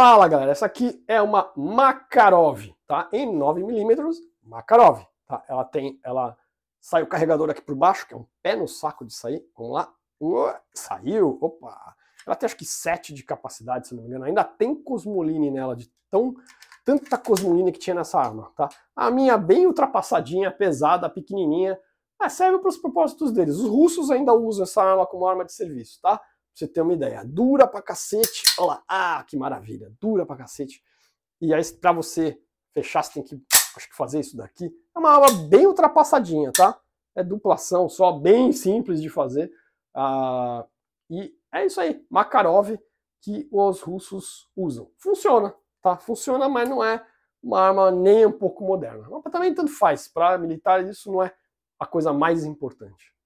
Fala galera, essa aqui é uma Makarov, tá? Em 9mm, Makarov, tá? Ela tem, ela sai o carregador aqui por baixo, que é um pé no saco de sair, vamos lá, saiu, opa! Ela tem acho que 7 de capacidade, se não me engano, ainda tem Cosmoline nela, de tão, tanta Cosmoline que tinha nessa arma, tá? A minha bem ultrapassadinha, pesada, pequenininha, mas serve para os propósitos deles. Os russos ainda usam essa arma como arma de serviço, tá? você ter uma ideia. Dura pra cacete. Olha lá. Ah, que maravilha. Dura pra cacete. E aí, pra você fechar, você tem que, acho que fazer isso daqui. É uma aula bem ultrapassadinha, tá? É duplação só, bem simples de fazer. Ah, e é isso aí. Makarov que os russos usam. Funciona, tá? Funciona, mas não é uma arma nem um pouco moderna. Mas também tanto faz. Para militares isso não é a coisa mais importante.